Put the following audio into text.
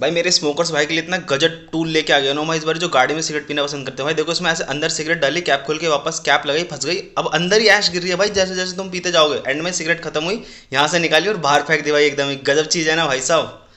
भाई मेरे स्मोकर्स भाई के लिए इतना गजट टूल लेके आ गया ना मैं इस बार जो गाड़ी में सिगरेट पीना पसंद करते हैं भाई देखो इसमें ऐसे अंदर सिगरेट डाली कैप खोल के वापस कैप लगाई फंस गई अब अंदर ही ऐश गिर रही है भाई जैसे जैसे तुम पीते जाओगे एंड में सिगरेट खत्म हुई यहाँ से निकाली और बाहर फेंक दी भाई एकदम गजब चीज़ है ना भाई साहब